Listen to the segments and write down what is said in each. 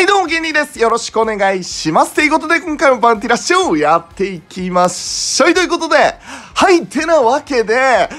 はい、どうも、ケンリーです。よろしくお願いします。ということで、今回もバンティラッシュをやっていきましょう。ということで、はい、てなわけで、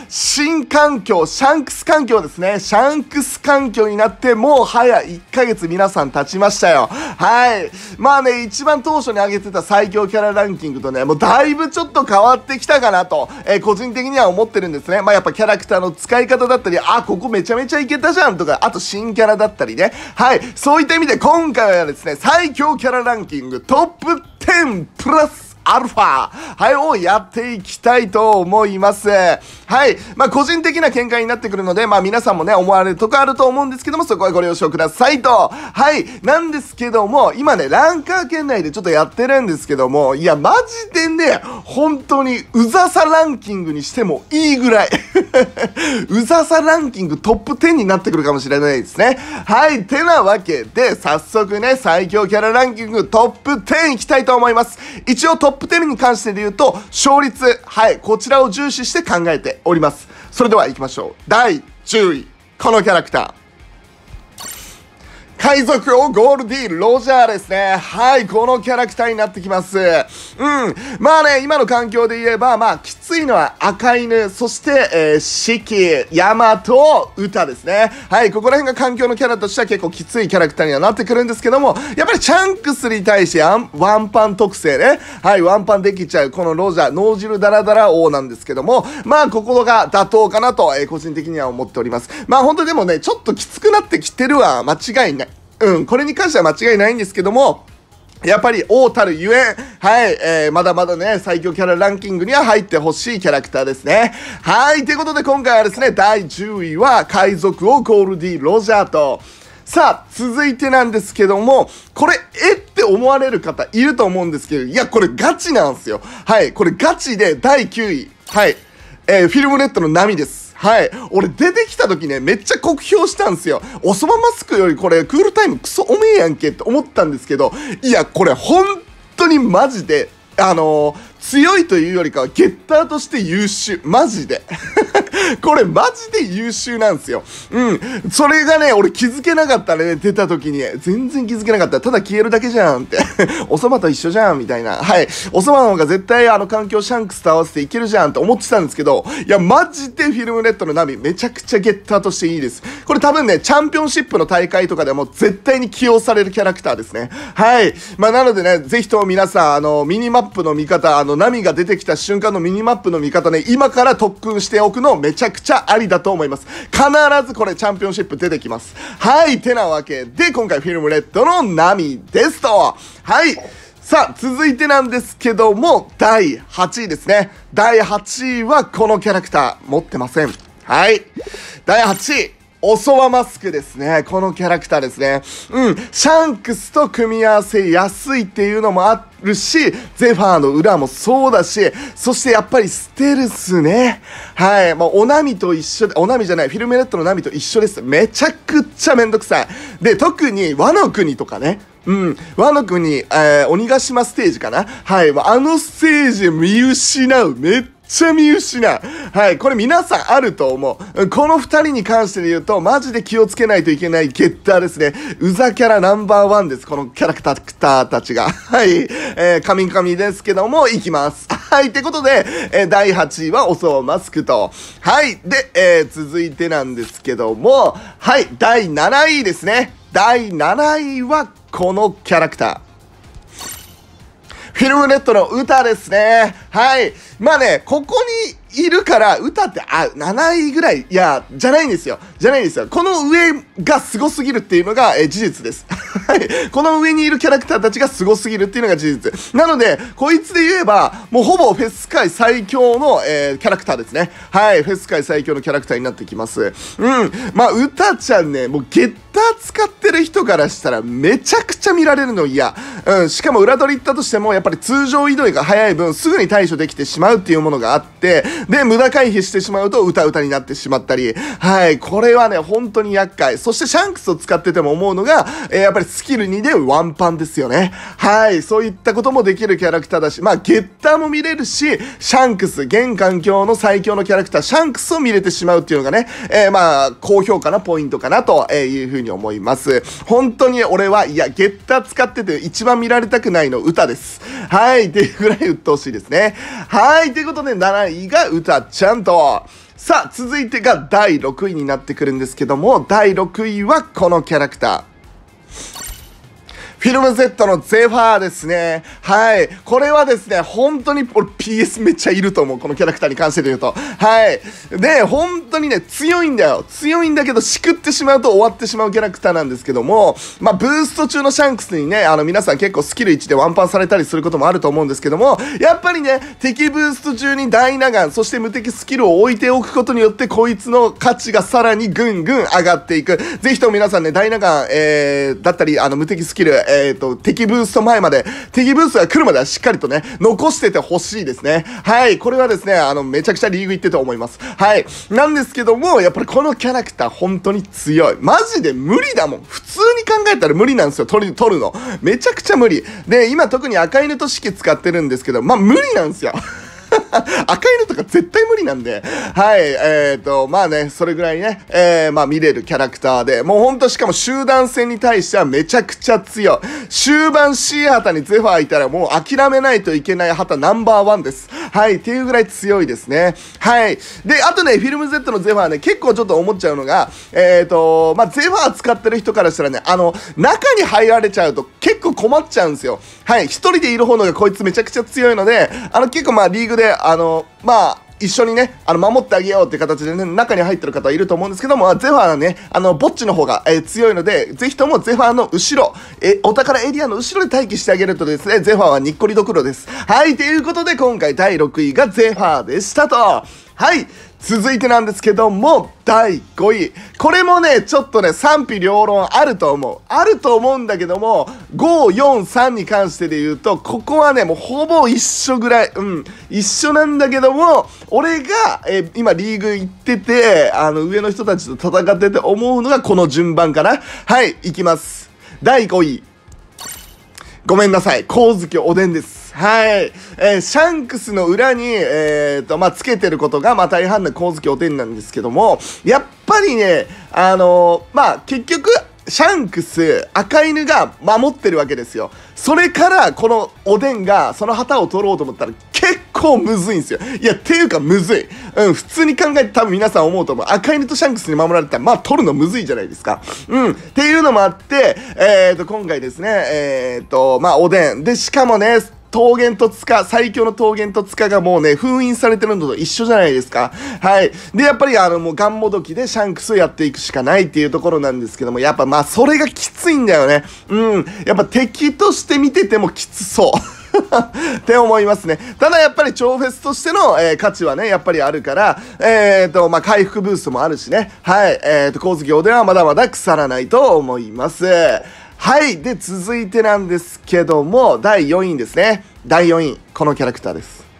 新環境、シャンクス環境ですね。シャンクス環境になって、もう早1ヶ月皆さん経ちましたよ。はい。まあね、一番当初に上げてた最強キャラランキングとね、もうだいぶちょっと変わってきたかなと、えー、個人的には思ってるんですね。まあやっぱキャラクターの使い方だったり、あ、ここめちゃめちゃいけたじゃんとか、あと新キャラだったりね。はい。そういった意味で今回はですね、最強キャラランキングトップ10プラスアルファ、はい、をやっていきたいと思います。はい。まあ、個人的な見解になってくるので、まあ、皆さんもね、思われるとこあると思うんですけども、そこはご了承くださいと。はい。なんですけども、今ね、ランカー圏内でちょっとやってるんですけども、いや、マジでね、本当に、うざさランキングにしてもいいぐらい うざさランキングトップ10になってくるかもしれないですね。はい。てなわけで、早速ね、最強キャラランキングトップ10いきたいと思います。一応トッププ10に関してで言うと、勝率、はい、こちらを重視して考えております。それでは行きましょう。第10位、このキャラクター。海賊王ゴールディ、ロジャーですね。はい、このキャラクターになってきます。うん。まあね、今の環境で言えば、まあ、きついのは赤犬、そして、えー、四季、ヤマト、歌ですね。はい、ここら辺が環境のキャラとしては結構きついキャラクターにはなってくるんですけども、やっぱりチャンクスに対してワンパン特性ね。はい、ワンパンできちゃう、このロジャー、脳汁ダラダラ王なんですけども、まあ、心が妥当かなと、えー、個人的には思っております。まあ、本当にでもね、ちょっときつくなってきてるは間違いない。うん、これに関しては間違いないんですけども、やっぱり王たるゆえん、はい、えー、まだまだね、最強キャラランキングには入ってほしいキャラクターですね。はい、ということで今回はですね、第10位は海賊王ゴールディ・ロジャーと、さあ、続いてなんですけども、これ、えって思われる方いると思うんですけど、いや、これガチなんですよ。はい、これガチで第9位、はい、えー、フィルムネットの波です。はい。俺出てきた時ね、めっちゃ酷評したんすよ。おそばマスクよりこれクールタイムクソおめえやんけって思ったんですけど、いや、これ本当にマジで、あのー、強いというよりかはゲッターとして優秀。マジで。これマジで優秀なんですよ。うん。それがね、俺気づけなかったね、出た時に。全然気づけなかった。ただ消えるだけじゃんって。お蕎麦と一緒じゃん、みたいな。はい。お蕎麦の方が絶対あの環境シャンクスと合わせていけるじゃんって思ってたんですけど、いや、マジでフィルムレッドのナビめちゃくちゃゲッターとしていいです。これ多分ね、チャンピオンシップの大会とかでも絶対に起用されるキャラクターですね。はい。まあ、なのでね、ぜひとも皆さん、あの、ミニマップの見方、あの、ナが出てきた瞬間のミニマップの見方ね、今から特訓しておくのめちゃちゃくちゃありだと思います。必ずこれチャンピオンシップ出てきます。はい、てなわけで、今回フィルムレッドの波ですと。はい。さあ、続いてなんですけども、第8位ですね。第8位はこのキャラクター持ってません。はい。第8位。おそばマスクですね。このキャラクターですね。うん。シャンクスと組み合わせやすいっていうのもあるし、ゼファーの裏もそうだし、そしてやっぱりステルスね。はい。もう、おなみと一緒で、おなみじゃない、フィルメレットの波と一緒です。めちゃくちゃめんどくさい。で、特に和の国とかね。うん。和の国、えー、鬼ヶ島ステージかなはい。あのステージ見失う。めっちゃ見失う。はい、これ皆さんあると思う。この二人に関してで言うと、マジで気をつけないといけないゲッターですね。うざキャラナンバーワンです。このキャラクターたちが。はい、えー、カミンカミですけども、いきます。はい、ってことで、えー、第8位はおそマスクと。はい、で、えー、続いてなんですけども、はい、第7位ですね。第7位はこのキャラクター。フィルムレッドの歌ですね。はい。まあね、ここにいるから、歌って、あ、7位ぐらい、いや、じゃないんですよ。じゃないんですよ。この上が凄すぎるっていうのが、え事実です。はい。この上にいるキャラクターたちが凄すぎるっていうのが事実。なので、こいつで言えば、もうほぼフェス界最強の、えー、キャラクターですね。はい。フェス界最強のキャラクターになってきます。うん。まあ、歌ちゃんね、もうゲッー使ってる人からしたらめちゃくちゃ見られるの嫌。うん、しかも裏取り行ったとしても、やっぱり通常移動が早い分、すぐに対処できてしまうっていうものがあって、で、無駄回避してしまうと、歌歌になってしまったり、はい、これはね、本当に厄介。そしてシャンクスを使ってても思うのが、えー、やっぱりスキル2でワンパンですよね。はい、そういったこともできるキャラクターだし、まあ、ゲッターも見れるし、シャンクス、現環境の最強のキャラクター、シャンクスを見れてしまうっていうのがね、えー、まあ、高評価なポイントかなというふうにに思います。本当に俺は、いや、ゲッター使ってて一番見られたくないの歌です。はい。っていうぐらい鬱陶しいですね。はい。ということで、7位が歌ちゃんと。さあ、続いてが第6位になってくるんですけども、第6位はこのキャラクター。フィルム Z のゼファーですね。はい。これはですね、本当に、俺 PS めっちゃいると思う。このキャラクターに関してで言うと。はい。で、本当にね、強いんだよ。強いんだけど、しくってしまうと終わってしまうキャラクターなんですけども、まあ、ブースト中のシャンクスにね、あの、皆さん結構スキル1でワンパンされたりすることもあると思うんですけども、やっぱりね、敵ブースト中にダイナガン、そして無敵スキルを置いておくことによって、こいつの価値がさらにぐんぐん上がっていく。ぜひとも皆さんね、ダイナガン、えー、だったり、あの、無敵スキル、えっ、ー、と、敵ブースト前まで、敵ブーストが来るまではしっかりとね、残しててほしいですね。はい、これはですね、あの、めちゃくちゃリーグ行ってと思います。はい。なんですけども、やっぱりこのキャラクター本当に強い。マジで無理だもん。普通に考えたら無理なんですよ、取る、取るの。めちゃくちゃ無理。で、今特に赤犬と式使ってるんですけど、まあ無理なんですよ。赤のとか絶対無理なんで、はい、えっ、ー、と、まあね、それぐらいね、えー、まあ見れるキャラクターで、もうほんとしかも集団戦に対してはめちゃくちゃ強い。終盤 C 旗にゼファーいたらもう諦めないといけない旗ナンバーワンです。はい、っていうぐらい強いですね。はい。で、あとね、フィルム Z のゼファーね、結構ちょっと思っちゃうのが、えっ、ー、と、まあゼファー使ってる人からしたらね、あの、中に入られちゃうと結構困っちゃうんですよ。はい、一人でいる方のがこいつめちゃくちゃ強いので、あの結構まあリーグであの、まあ、一緒にね、あの、守ってあげようっていう形でね、中に入ってる方いると思うんですけども、ゼファーね、あの、ぼっちの方が、えー、強いので、ぜひともゼファーの後ろ、え、お宝エリアの後ろで待機してあげるとですね、ゼファーはにっこりどくろです。はい、ということで今回第6位がゼファーでしたと。はい。続いてなんですけども、第5位。これもね、ちょっとね、賛否両論あると思う。あると思うんだけども、5、4、3に関してで言うと、ここはね、もうほぼ一緒ぐらい、うん、一緒なんだけども、俺が、え今リーグ行ってて、あの、上の人たちと戦ってて思うのがこの順番かな。はい、いきます。第5位。ごめんなさい。光月おでんです。。はい。えー、シャンクスの裏に、えー、っと、まあ、つけてることが、まあ、大半の光月おでんなんですけども、やっぱりね、あのー、まあ、結局、シャンクス、赤犬が守ってるわけですよ。それから、このおでんが、その旗を取ろうと思ったら、結構むずいんですよ。いや、ていうかむずい。うん、普通に考えて多分皆さん思うと思う。赤犬とシャンクスに守られたら、まあ、取るのむずいじゃないですか。うん。っていうのもあって、えっ、ー、と、今回ですね、えっ、ー、と、まあ、おでん。で、しかもね、桃源と塚、最強の桃源と塚がもうね、封印されてるのと一緒じゃないですか。はい。で、やっぱりあの、もうガンモドキでシャンクスやっていくしかないっていうところなんですけども、やっぱまあ、それがきついんだよね。うん。やっぱ敵として見ててもきつそう。って思いますね。ただやっぱり超フェスとしての、えー、価値はね、やっぱりあるから、えーと、まあ、回復ブーストもあるしね、はい、えーと、光月おではまだまだ腐らないと思います。はい。で、続いてなんですけども、第4位ですね。第4位。このキャラクターです。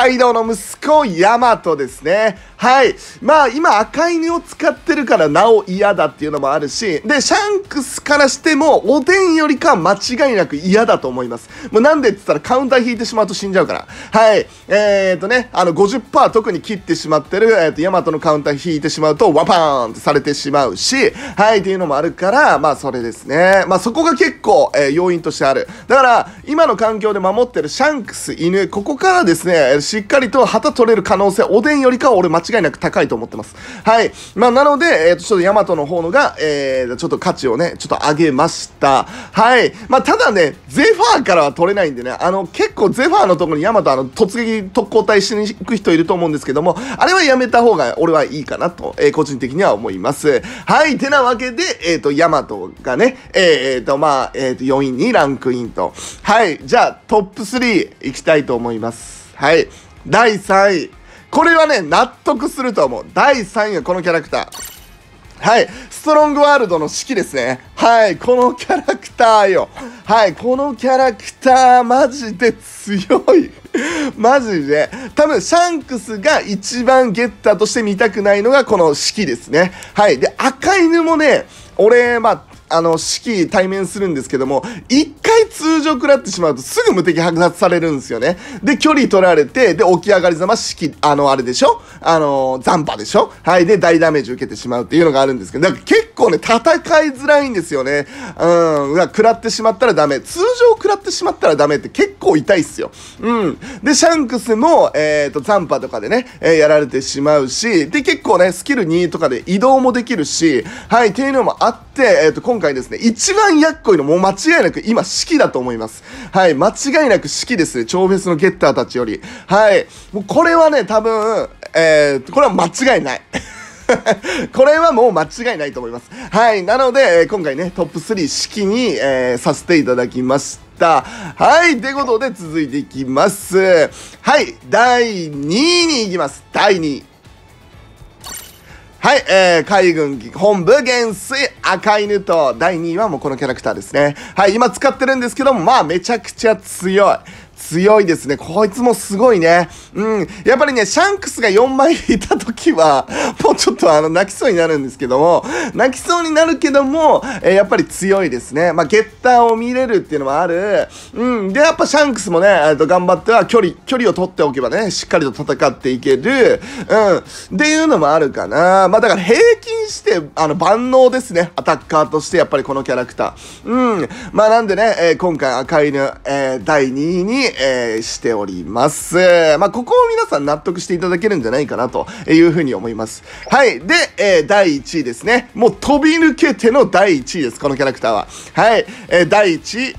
海道の息子、ヤマトですね。はい。まあ、今、赤犬を使ってるから、なお嫌だっていうのもあるし、で、シャンクスからしても、おでんよりか間違いなく嫌だと思います。もうなんでって言ったら、カウンター引いてしまうと死んじゃうから。はい。えーとね、あの50、特に切ってしまってる、えーと、ヤマトのカウンター引いてしまうと、ワパーンってされてしまうし、はい、っていうのもあるから、まあ、それですね。まあ、そこが結構、えー、要因としてある。だから、今の環境で守ってるシャンクス犬、ここからですね、しっかりと旗取れる可能性、おでんよりかは俺間違いなく高いと思ってます。はい。まあ、なので、えっ、ー、と、ちょっとヤマトの方のが、えー、ちょっと価値をね、ちょっと上げました。はい。まあ、ただね、ゼファーからは取れないんでね、あの、結構ゼファーのところにヤマト、あの、突撃特攻隊しに行く人いると思うんですけども、あれはやめた方が俺はいいかなと、えー、個人的には思います。はい。てなわけで、えっ、ー、と、ヤマトがね、えっ、ー、と、まあ、えっ、と、4位にランクインと。はい。じゃあ、トップ3いきたいと思います。はい。第3位。これはね、納得すると思う。第3位はこのキャラクター。はい。ストロングワールドの式ですね。はい。このキャラクターよ。はい。このキャラクター、マジで強い。マジで。多分、シャンクスが一番ゲッターとして見たくないのがこの式ですね。はい。で、赤犬もね、俺、まあ、あの、式対面するんですけども、一回通常食らってしまうとすぐ無敵剥奪されるんですよね。で、距離取られて、で、起き上がりざま式、あの、あれでしょあの、残波でしょはい。で、大ダメージ受けてしまうっていうのがあるんですけど、だから結構ね、戦いづらいんですよね。うん。が、食らってしまったらダメ。通常食らってしまったらダメって結構痛いっすよ。うん。で、シャンクスも、えっ、ー、と、残波とかでね、えー、やられてしまうし、で、結構ね、スキル2とかで移動もできるし、はい、っていうのもあって、えっ、ー、と、今今回ですね、一番厄介のもう間違いなく今式だと思います。はい、間違いなく式ですね、超フェスのゲッターたちより。はい、もうこれはね、多分、えー、これは間違いない。これはもう間違いないと思います。はい。なので、今回ね、トップ3式に、えー、させていただきました。はい。ということで、続いていきます。はい。第2位に行きます。第2位。はい、えー、海軍本部元帥赤犬と、第2位はもうこのキャラクターですね。はい、今使ってるんですけども、まあめちゃくちゃ強い。強いですね。こいつもすごいね。うん。やっぱりね、シャンクスが4枚いた時は、もうちょっとあの、泣きそうになるんですけども、泣きそうになるけども、えー、やっぱり強いですね。まあ、ゲッターを見れるっていうのもある。うん。で、やっぱシャンクスもね、えっと、頑張っては距離、距離を取っておけばね、しっかりと戦っていける。うん。っていうのもあるかな。まあ、だから平均して、あの、万能ですね。アタッカーとして、やっぱりこのキャラクター。うん。まあ、なんでね、えー、今回赤犬、えー、第2位に、えー、しております。まあ、ここを皆さん納得していただけるんじゃないかなというふうに思います。はい。で、えー、第1位ですね。もう飛び抜けての第1位です。このキャラクターは。はい。えー、第1位。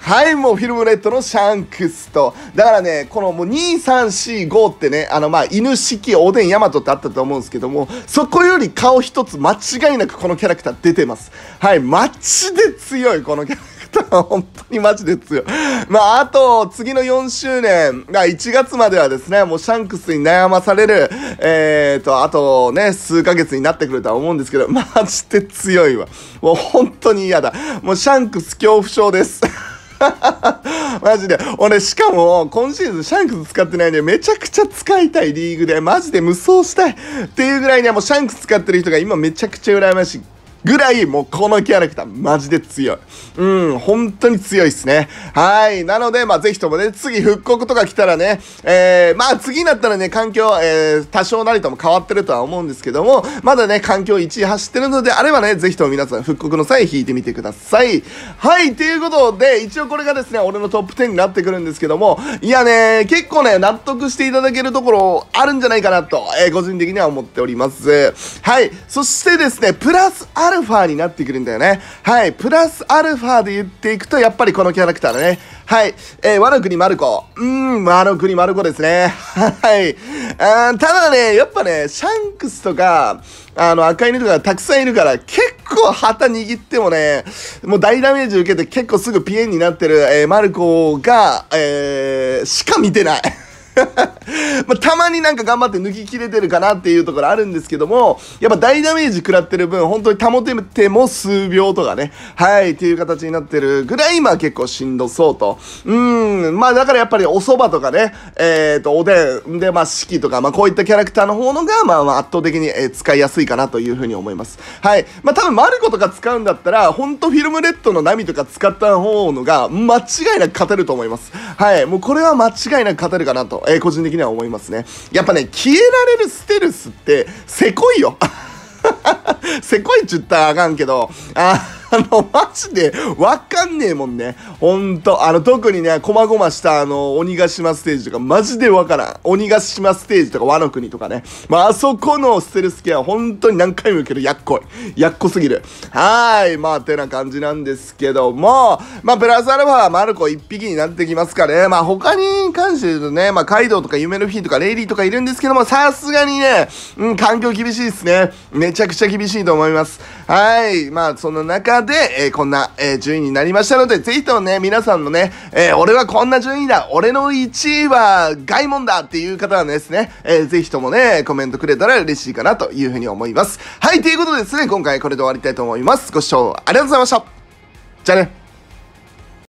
はい、もうフィルムレッドのシャンクスと。だからね、このもう2、3、4、5ってね、あのまあ、犬式おでんヤマトってあったと思うんですけども、そこより顔一つ間違いなくこのキャラクター出てます。はい、マッチで強い、このキャラクター。本当にマジで強い。まあ、あと、次の4周年が1月まではですね、もうシャンクスに悩まされる、えーと、あとね、数ヶ月になってくるとは思うんですけど、マジで強いわ。もう本当に嫌だ。もうシャンクス恐怖症です。マジで。俺、しかも、今シーズンシャンクス使ってないんで、めちゃくちゃ使いたいリーグで、マジで無双したいっていうぐらいにはもうシャンクス使ってる人が今めちゃくちゃ羨ましい。ぐらい、もうこのキャラクター、マジで強い。うん、本当に強いっすね。はい。なので、まあ、ぜひともね、次復刻とか来たらね、えー、まあ、次になったらね、環境、えー、多少なりとも変わってるとは思うんですけども、まだね、環境1位走ってるのであればね、ぜひとも皆さん復刻の際引いてみてください。はい。ということで、一応これがですね、俺のトップ10になってくるんですけども、いやね、結構ね、納得していただけるところあるんじゃないかなと、えー、個人的には思っております。はい。そしてですね、プラスアルファになってくるんだよね。はい。プラスアルファで言っていくと、やっぱりこのキャラクターだね。はい。えー、ワノ国マルコ。うーん、ワノ国マルコですね。はい。あただね、やっぱね、シャンクスとか、あの、赤犬とかたくさんいるから、結構旗握ってもね、もう大ダメージ受けて結構すぐピエンになってる、えー、マルコが、えー、しか見てない。まあ、たまになんか頑張って抜き切れてるかなっていうところあるんですけども、やっぱ大ダメージ食らってる分、本当に保てても数秒とかね、はい、っていう形になってるぐらい、今結構しんどそうと。うん、まあだからやっぱりお蕎麦とかね、えっ、ー、と、おでんで、まあ四季とか、まあこういったキャラクターの方のが、まあ圧倒的に、え使いやすいかなというふうに思います。はい。まあ多分マルコとか使うんだったら、ほんとフィルムレッドの波とか使った方のが、間違いなく勝てると思います。はい。もうこれは間違いなく勝てるかなと。えー、個人的には思いますね。やっぱね、消えられるステルスって、せこいよ。せこいって言ったらあかんけど、ああの、マジで、わかんねえもんね。ほんと、あの、特にね、細々したあの、鬼ヶ島ステージとか、マジでわからん。鬼ヶ島ステージとか、和の国とかね。まあ、あそこのステルスケは本当に何回も受ける。やっこい。やっこすぎる。はーい。まあ、てな感じなんですけども、まあ、プラスアルファはマルコ一匹になってきますかね。まあ、他に関して言うとね、まあ、カイドウとか夢のフィーとかレイリーとかいるんですけども、さすがにね、うん、環境厳しいですね。めちゃくちゃ厳しいと思います。はい。まあ、その中で、えー、こんな、えー、順位になりましたので、ぜひともね、皆さんのね、えー、俺はこんな順位だ、俺の1位は外門だっていう方はですね、えー、ぜひともね、コメントくれたら嬉しいかなというふうに思います。はい、ということでですね、今回これで終わりたいと思います。ご視聴ありがとうございました。じゃあね。